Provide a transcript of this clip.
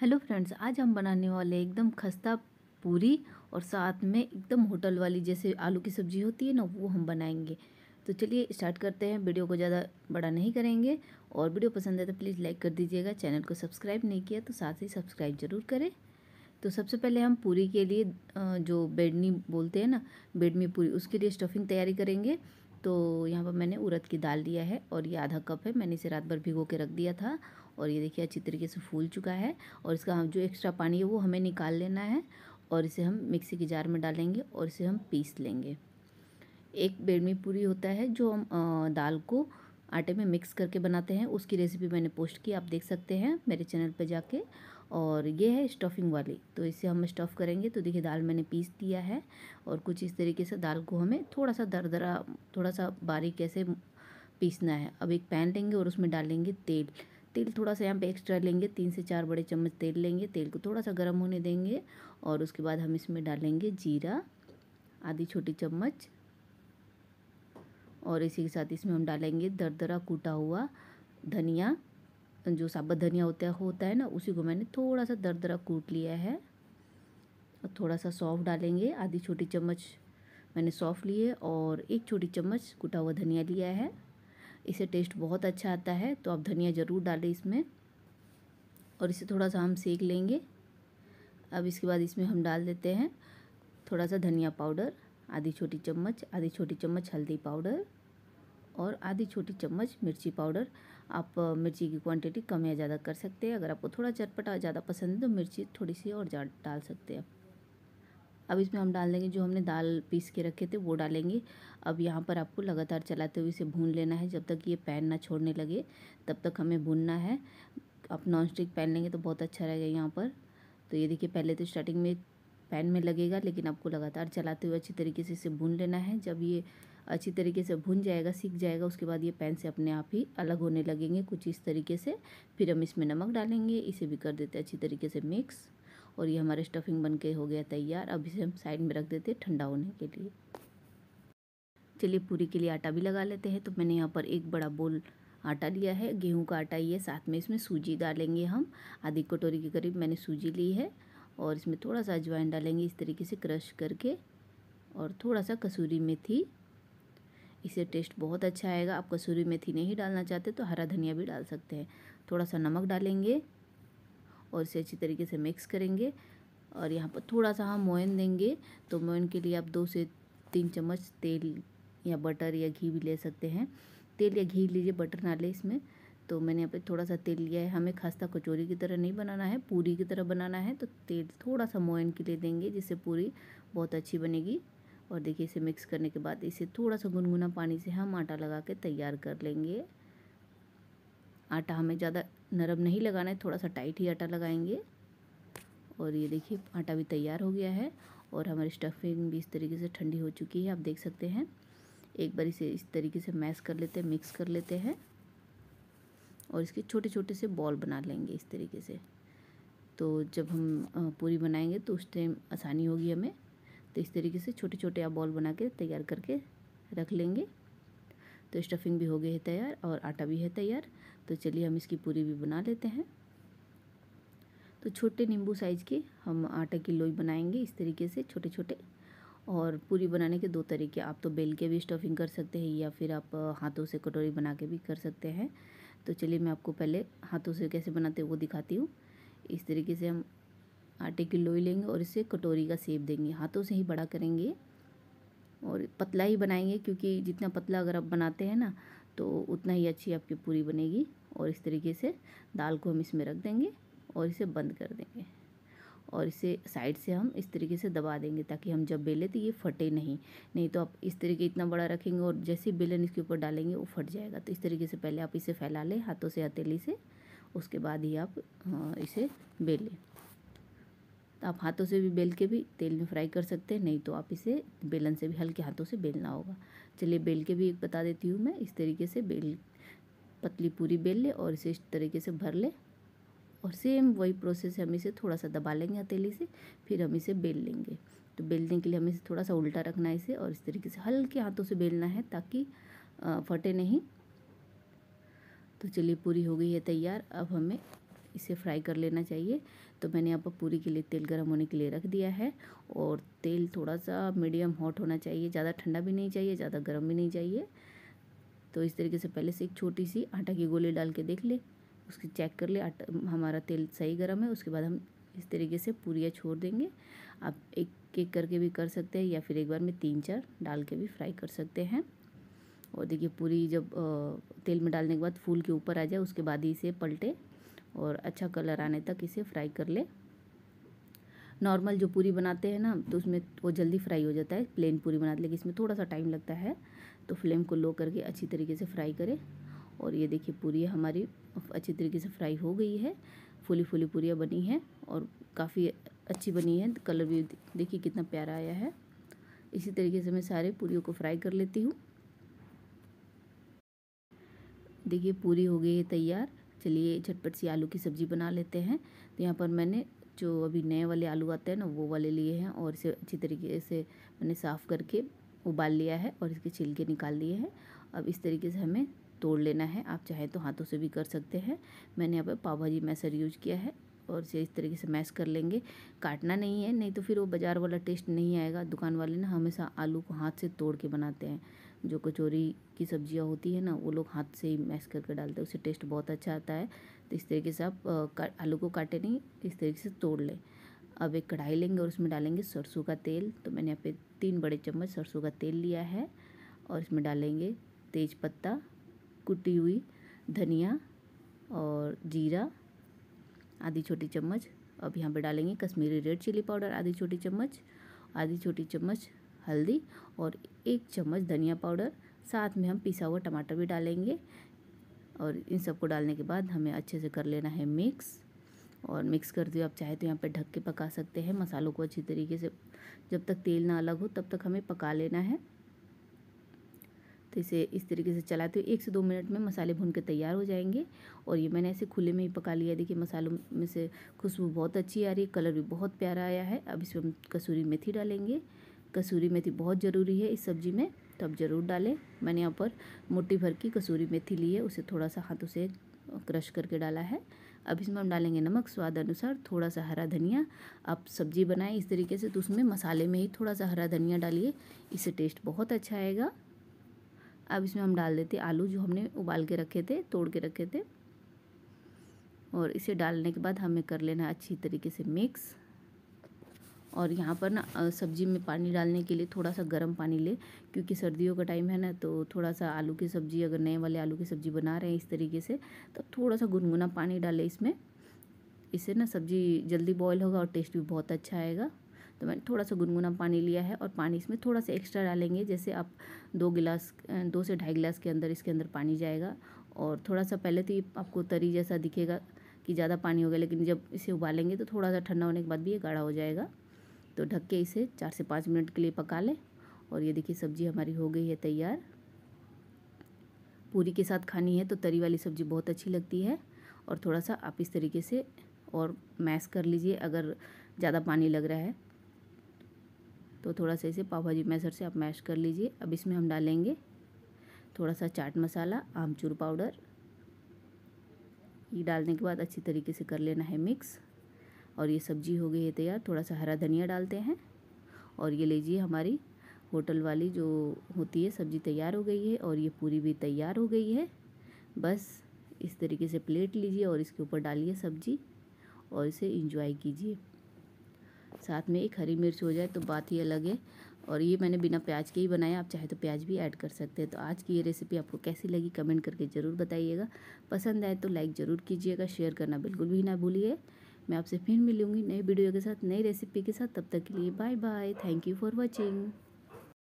hello friends आज हम बनाने वाले एकदम खस्ता पूरी और साथ में एकदम होटल वाली जैसे आलू की सब्ज़ी होती है ना वो हम बनाएंगे तो चलिए स्टार्ट करते हैं वीडियो को ज़्यादा बड़ा नहीं करेंगे और वीडियो पसंद है तो प्लीज़ लाइक कर दीजिएगा चैनल को सब्सक्राइब नहीं किया तो साथ ही सब्सक्राइब ज़रूर करें तो सबसे पहले हम पूरी के लिए जो बेडनी बोलते हैं ना बेडमी पूरी उसके लिए स्टफिंग तैयारी करेंगे तो यहाँ पर मैंने उड़द की दाल लिया है और ये आधा कप है मैंने इसे रात भर भिगो के रख दिया था और ये देखिए अच्छी तरीके से फूल चुका है और इसका हम जो एक्स्ट्रा पानी है वो हमें निकाल लेना है और इसे हम मिक्सी के जार में डालेंगे और इसे हम पीस लेंगे एक बेड़मी पूरी होता है जो हम दाल को आटे में मिक्स करके बनाते हैं उसकी रेसिपी मैंने पोस्ट की आप देख सकते हैं मेरे चैनल पर जाके और ये है स्टफिंग वाली तो इसे हम स्टफ़ करेंगे तो देखिए दाल मैंने पीस दिया है और कुछ इस तरीके से दाल को हमें थोड़ा सा दरदरा थोड़ा सा बारीक कैसे पीसना है अब एक पैन लेंगे और उसमें डालेंगे तेल तेल थोड़ा सा यहाँ पे एक्स्ट्रा लेंगे तीन से चार बड़े चम्मच तेल लेंगे तेल को थोड़ा सा गर्म होने देंगे और उसके बाद हम इसमें डालेंगे जीरा आधी छोटी चम्मच और इसी के साथ इसमें हम डालेंगे दरदरा कूटा हुआ धनिया जो साबत धनिया होता है होता है ना उसी को मैंने थोड़ा सा दरदरा कूट लिया है और थोड़ा सा सौंफ डालेंगे आधी छोटी चम्मच मैंने सौंफ लिए और एक छोटी चम्मच कूटा हुआ धनिया लिया है इसे टेस्ट बहुत अच्छा आता है तो आप धनिया ज़रूर डालें इसमें और इसे थोड़ा सा हम सेक लेंगे अब इसके बाद इसमें हम डाल देते हैं थोड़ा सा धनिया पाउडर आधी छोटी चम्मच आधी छोटी चम्मच हल्दी पाउडर और आधी छोटी चम्मच मिर्ची पाउडर आप मिर्ची की क्वांटिटी कम या ज़्यादा कर सकते हैं अगर आपको थोड़ा चटपटा ज़्यादा पसंद है तो मिर्ची थोड़ी सी और डाल सकते हैं अब इसमें हम डाल देंगे जो हमने दाल पीस के रखे थे वो डालेंगे अब यहाँ पर आपको लगातार चलाते हुए इसे भून लेना है जब तक ये पैन ना छोड़ने लगे तब तक हमें भूनना है आप नॉन स्टिक पैन लेंगे तो बहुत अच्छा रहेगा यहाँ पर तो ये देखिए पहले तो स्टार्टिंग में पैन में लगेगा लेकिन आपको लगातार चलाते हुए अच्छी तरीके से इसे भून लेना है जब ये अच्छी तरीके से भुन जाएगा सीख जाएगा उसके बाद ये पैन से अपने आप ही अलग होने लगेंगे कुछ इस तरीके से फिर हम इसमें नमक डालेंगे इसे भी कर देते हैं अच्छी तरीके से मिक्स और ये हमारे स्टफिंग बन के हो गया तैयार अब इसे हम साइड में रख देते हैं ठंडा होने के लिए चलिए पूरी के लिए आटा भी लगा लेते हैं तो मैंने यहाँ पर एक बड़ा बोल आटा लिया है गेहूं का आटा ये साथ में इसमें सूजी डालेंगे हम आधी कटोरी के करीब मैंने सूजी ली है और इसमें थोड़ा सा अजवाइन डालेंगे इस तरीके से क्रश करके और थोड़ा सा कसूरी मेथी इसे टेस्ट बहुत अच्छा आएगा आप कसूरी मेथी नहीं डालना चाहते तो हरा धनिया भी डाल सकते हैं थोड़ा सा नमक डालेंगे और इसे अच्छी तरीके से मिक्स करेंगे और यहाँ पर थोड़ा सा हम मोयन देंगे तो मोयन के लिए आप दो से तीन चम्मच तेल या बटर या घी भी ले सकते हैं तेल या घी लीजिए बटर ना ले इसमें तो मैंने यहाँ पे थोड़ा सा तेल लिया है हमें खास्ता कचौरी की तरह नहीं बनाना है पूरी की तरह बनाना है तो तेल थोड़ा सा मोयन के लिए देंगे जिससे पूरी बहुत अच्छी बनेगी और देखिए इसे मिक्स करने के बाद इसे थोड़ा सा गुनगुना पानी से हम आटा लगा के तैयार कर लेंगे आटा हमें ज़्यादा नरम नहीं लगाना है थोड़ा सा टाइट ही आटा लगाएंगे और ये देखिए आटा भी तैयार हो गया है और हमारी स्टफिंग भी इस तरीके से ठंडी हो चुकी है आप देख सकते हैं एक बार इसे इस तरीके से मैश कर लेते हैं मिक्स कर लेते हैं और इसके छोटे छोटे से बॉल बना लेंगे इस तरीके से तो जब हम पूरी बनाएंगे तो उस टाइम आसानी होगी हमें तो इस तरीके से छोटे छोटे आप बॉल बना के तैयार करके रख लेंगे तो स्टफिंग भी हो गई है तैयार और आटा भी है तैयार तो चलिए हम इसकी पूरी भी बना लेते हैं तो छोटे नींबू साइज़ के हम आटा की लोई बनाएंगे इस तरीके से छोटे छोटे और पूरी बनाने के दो तरीके आप तो बेल के भी स्टफिंग कर सकते हैं या फिर आप हाथों से कटोरी बना के भी कर सकते हैं तो चलिए मैं आपको पहले हाथों से कैसे बनाते हैं वो दिखाती हूँ इस तरीके से हम आटे की लोई लेंगे और इसे कटोरी का सेप देंगे हाथों से ही बड़ा करेंगे और पतला ही बनाएंगे क्योंकि जितना पतला अगर आप बनाते हैं ना तो उतना ही अच्छी आपकी पूरी बनेगी और इस तरीके से दाल को हम इसमें रख देंगे और इसे बंद कर देंगे और इसे साइड से हम इस तरीके से दबा देंगे ताकि हम जब बेलें तो ये फटे नहीं नहीं तो आप इस तरीके इतना बड़ा रखेंगे और जैसे बेलन इसके ऊपर डालेंगे वो फट जाएगा तो इस तरीके से पहले आप इसे फैला लें हाथों से हथेली से उसके बाद ही आप हाँ, इसे बेलें तो आप हाथों से भी बेल के भी तेल में फ्राई कर सकते हैं नहीं तो आप इसे बेलन से भी हल्के हाथों से बेलना होगा चलिए बेल के भी एक बता देती हूँ मैं इस तरीके से बेल पतली पूरी बेल ले और इसे इस तरीके से भर ले और सेम वही प्रोसेस हम इसे थोड़ा सा दबा लेंगे हथेली से फिर हम इसे बेल लेंगे तो बेलने के लिए हमें इसे थोड़ा सा उल्टा रखना है इसे और इस तरीके से हल्के हाथों से बेलना है ताकि फटे नहीं तो चलिए पूरी हो गई है तैयार अब हमें इसे फ्राई कर लेना चाहिए तो मैंने यहाँ पर पूरी के लिए तेल गर्म होने के लिए रख दिया है और तेल थोड़ा सा मीडियम हॉट होना चाहिए ज़्यादा ठंडा भी नहीं चाहिए ज़्यादा गर्म भी नहीं चाहिए तो इस तरीके से पहले से एक छोटी सी आटा की गोली डाल के देख ले उसकी चेक कर ले आटा हमारा तेल सही गर्म है उसके बाद हम इस तरीके से पूरियाँ छोड़ देंगे आप एक एक करके भी कर सकते हैं या फिर एक बार में तीन चार डाल के भी फ्राई कर सकते हैं और देखिए पूरी जब तेल में डालने के बाद फूल के ऊपर आ जाए उसके बाद ही इसे पलटे और अच्छा कलर आने तक इसे फ्राई कर ले नॉर्मल जो पूरी बनाते हैं ना तो उसमें वो जल्दी फ्राई हो जाता है प्लेन पूरी बनाते लेकिन इसमें थोड़ा सा टाइम लगता है तो फ्लेम को लो करके अच्छी तरीके से फ्राई करें और ये देखिए पूरी हमारी अच्छी तरीके से फ्राई हो गई है फूली फूली पूरियाँ बनी है और काफ़ी अच्छी बनी है कलर भी देखिए कितना प्यारा आया है इसी तरीके से मैं सारे पूरियों को फ्राई कर लेती हूँ देखिए पूरी हो गई है तैयार चलिए झटपट सी आलू की सब्ज़ी बना लेते हैं तो यहाँ पर मैंने जो अभी नए वाले आलू आते हैं ना वो वाले लिए हैं और इसे अच्छी तरीके से मैंने साफ़ करके उबाल लिया है और इसके छिलके निकाल लिए हैं अब इस तरीके से हमें तोड़ लेना है आप चाहे तो हाथों से भी कर सकते हैं मैंने यहाँ पर पाव भाजी मैसर यूज किया है और इसे इस तरीके से मैश कर लेंगे काटना नहीं है नहीं तो फिर वो बाज़ार वाला टेस्ट नहीं आएगा दुकान वाले ना हमेशा आलू को हाथ से तोड़ के बनाते हैं जो कचौरी की सब्जियां होती है ना वो लोग हाथ से ही मैश करके डालते हैं उससे टेस्ट बहुत अच्छा आता है तो इस तरीके से आप आलू को काटे नहीं इस तरीके से तोड़ लें अब एक कढ़ाई लेंगे और उसमें डालेंगे सरसों का तेल तो मैंने यहाँ पे तीन बड़े चम्मच सरसों का तेल लिया है और इसमें डालेंगे तेज पत्ता कुटी हुई धनिया और जीरा आधी छोटी चम्मच अब यहाँ पे डालेंगे कश्मीरी रेड चिली पाउडर आधी छोटी चम्मच आधी छोटी चम्मच हल्दी और एक चम्मच धनिया पाउडर साथ में हम पिसा हुआ टमाटर भी डालेंगे और इन सबको डालने के बाद हमें अच्छे से कर लेना है मिक्स और मिक्स कर हुए आप चाहे तो यहाँ पर ढक के पका सकते हैं मसालों को अच्छी तरीके से जब तक तेल ना अलग हो तब तक हमें पका लेना है तो इसे इस तरीके से चलाते हुए एक से दो मिनट में मसाले भून के तैयार हो जाएंगे और ये मैंने ऐसे खुले में ही पका लिया देखिए मसालों में से खुशबू बहुत अच्छी आ रही है कलर भी बहुत प्यारा आया है अब इसमें हम कसूरी मेथी डालेंगे कसूरी मेथी बहुत ज़रूरी है इस सब्ज़ी में तो आप ज़रूर डालें मैंने यहाँ पर मुट्ठी भर की कसूरी मेथी ली है उसे थोड़ा सा हाथों से क्रश करके डाला है अब इसमें हम डालेंगे नमक स्वाद अनुसार थोड़ा सा हरा धनिया आप सब्ज़ी बनाएं इस तरीके से तो उसमें मसाले में ही थोड़ा सा हरा धनिया डालिए इससे टेस्ट बहुत अच्छा आएगा अब इसमें हम डाल देते आलू जो हमने उबाल के रखे थे तोड़ के रखे थे और इसे डालने के बाद हमें कर लेना अच्छी तरीके से मिक्स और यहाँ पर ना सब्ज़ी में पानी डालने के लिए थोड़ा सा गर्म पानी ले क्योंकि सर्दियों का टाइम है ना तो थोड़ा सा आलू की सब्ज़ी अगर नए वाले आलू की सब्ज़ी बना रहे हैं इस तरीके से तो थोड़ा सा गुनगुना पानी डाले इसमें इससे ना सब्ज़ी जल्दी बॉयल होगा और टेस्ट भी बहुत अच्छा आएगा तो मैंने थोड़ा सा गुनगुना पानी लिया है और पानी इसमें थोड़ा सा एक्स्ट्रा डालेंगे जैसे आप दो गिलास दो से ढाई गिलास के अंदर इसके अंदर पानी जाएगा और थोड़ा सा पहले तो ये आपको तरी जैसा दिखेगा कि ज़्यादा पानी हो गया लेकिन जब इसे उबालेंगे तो थोड़ा सा ठंडा होने के बाद भी ये गाढ़ा हो जाएगा तो ढक के इसे चार से पाँच मिनट के लिए पका लें और ये देखिए सब्ज़ी हमारी हो गई है तैयार पूरी के साथ खानी है तो तरी वाली सब्ज़ी बहुत अच्छी लगती है और थोड़ा सा आप इस तरीके से और मैश कर लीजिए अगर ज़्यादा पानी लग रहा है तो थोड़ा सा इसे पाव भाजी मैसर से आप मैश कर लीजिए अब इसमें हम डालेंगे थोड़ा सा चाट मसाला आमचूर पाउडर ये डालने के बाद अच्छी तरीके से कर लेना है मिक्स और ये सब्जी हो गई है तैयार थोड़ा सा हरा धनिया डालते हैं और ये लीजिए हमारी होटल वाली जो होती है सब्ज़ी तैयार हो गई है और ये पूरी भी तैयार हो गई है बस इस तरीके से प्लेट लीजिए और इसके ऊपर डालिए सब्जी और इसे इंजॉय कीजिए साथ में एक हरी मिर्च हो जाए तो बात ही अलग है और ये मैंने बिना प्याज के ही बनाया आप चाहे तो प्याज भी ऐड कर सकते हैं तो आज की ये रेसिपी आपको कैसी लगी कमेंट करके ज़रूर बताइएगा पसंद आए तो लाइक ज़रूर कीजिएगा शेयर करना बिल्कुल भी ना भूलिए मैं आपसे फिर मिलूंगी नई वीडियो के साथ नई रेसिपी के साथ तब तक के लिए bye bye thank you for watching